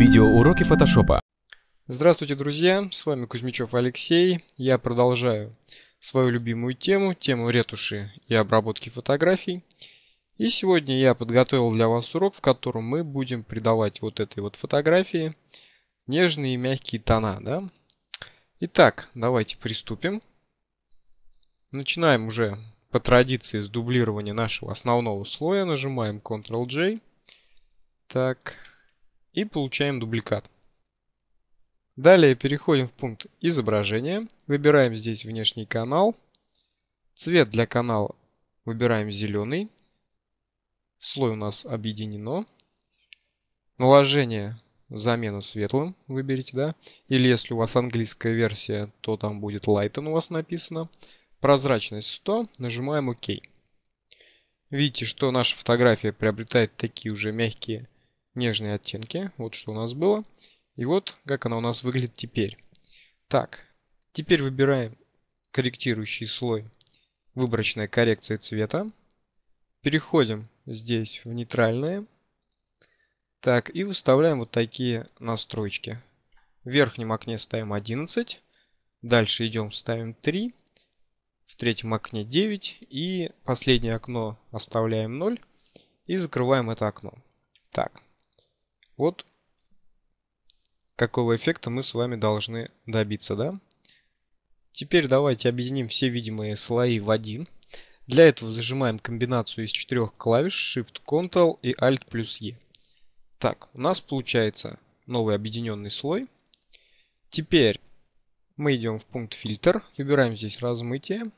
Видеоуроки фотошопа. Здравствуйте, друзья! С вами Кузьмичев Алексей. Я продолжаю свою любимую тему, тему ретуши и обработки фотографий. И сегодня я подготовил для вас урок, в котором мы будем придавать вот этой вот фотографии нежные и мягкие тона. Да? Итак, давайте приступим. Начинаем уже по традиции с дублирования нашего основного слоя. Нажимаем Ctrl-J. Так, и получаем дубликат. Далее переходим в пункт изображения, выбираем здесь внешний канал, цвет для канала выбираем зеленый, слой у нас объединено, наложение замена светлым выберите, да, или если у вас английская версия, то там будет Lighten у вас написано, прозрачность 100, нажимаем ОК. Видите, что наша фотография приобретает такие уже мягкие нежные оттенки. Вот что у нас было. И вот как она у нас выглядит теперь. Так, теперь выбираем корректирующий слой выборочная коррекция цвета. Переходим здесь в нейтральные. Так, и выставляем вот такие настройки. В верхнем окне ставим 11. Дальше идем, ставим 3. В третьем окне 9. И последнее окно оставляем 0. И закрываем это окно. Так, вот какого эффекта мы с вами должны добиться, да? Теперь давайте объединим все видимые слои в один. Для этого зажимаем комбинацию из четырех клавиш Shift, Ctrl и Alt плюс E. Так, у нас получается новый объединенный слой. Теперь мы идем в пункт фильтр, выбираем здесь размытие,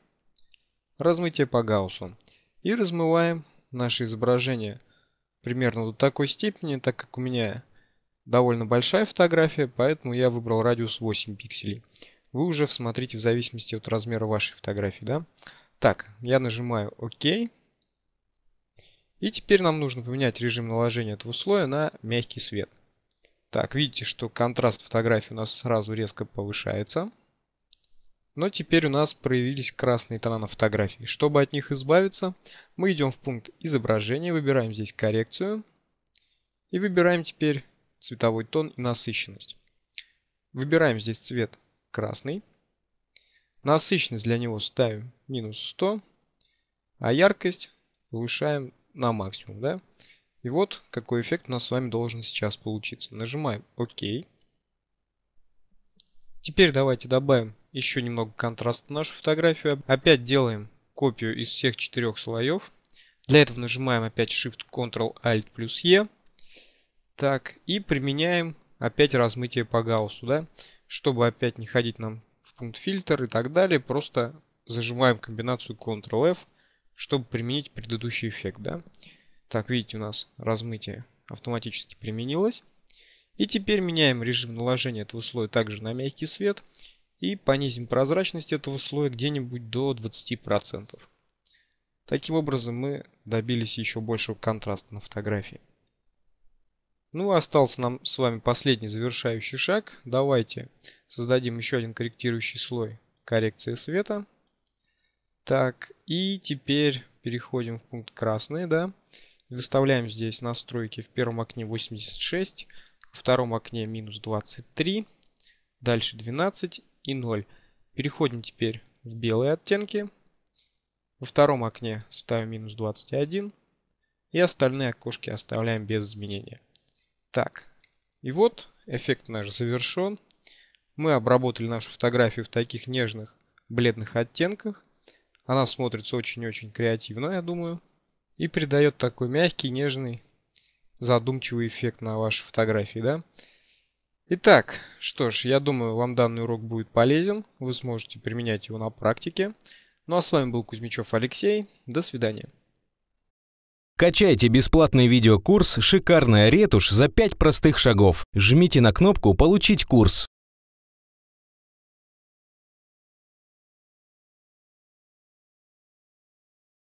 размытие по гауссу и размываем наше изображение – примерно до такой степени, так как у меня довольно большая фотография, поэтому я выбрал радиус 8 пикселей. Вы уже всмотрите в зависимости от размера вашей фотографии, да? Так, я нажимаю ОК. И теперь нам нужно поменять режим наложения этого слоя на мягкий свет. Так, видите, что контраст фотографии у нас сразу резко повышается. Но теперь у нас проявились красные тона на фотографии. Чтобы от них избавиться, мы идем в пункт изображения, выбираем здесь коррекцию и выбираем теперь цветовой тон и насыщенность. Выбираем здесь цвет красный. Насыщенность для него ставим минус 100, а яркость повышаем на максимум. Да? И вот какой эффект у нас с вами должен сейчас получиться. Нажимаем ОК. Теперь давайте добавим еще немного контраста нашу фотографию. Опять делаем копию из всех четырех слоев. Для этого нажимаем опять Shift Ctrl Alt плюс E. Так, и применяем опять размытие по гауссу, да, чтобы опять не ходить нам в пункт фильтр и так далее, просто зажимаем комбинацию Ctrl F, чтобы применить предыдущий эффект, да. Так, видите, у нас размытие автоматически применилось. И теперь меняем режим наложения этого слоя также на мягкий свет и понизим прозрачность этого слоя где-нибудь до 20%. Таким образом мы добились еще большего контраста на фотографии. Ну и остался нам с вами последний завершающий шаг. Давайте создадим еще один корректирующий слой коррекции света. Так, и теперь переходим в пункт красный, да. Выставляем здесь настройки в первом окне 86, во втором окне минус 23, дальше 12 и 0. Переходим теперь в белые оттенки. Во втором окне ставим минус 21. И остальные окошки оставляем без изменения. Так, и вот эффект наш завершен. Мы обработали нашу фотографию в таких нежных бледных оттенках. Она смотрится очень-очень креативно, я думаю. И придает такой мягкий, нежный, задумчивый эффект на вашей фотографии, да? Итак, что ж, я думаю, вам данный урок будет полезен, вы сможете применять его на практике. Ну а с вами был Кузьмичев Алексей, до свидания. Качайте бесплатный видеокурс «Шикарная ретушь» за 5 простых шагов. Жмите на кнопку «Получить курс».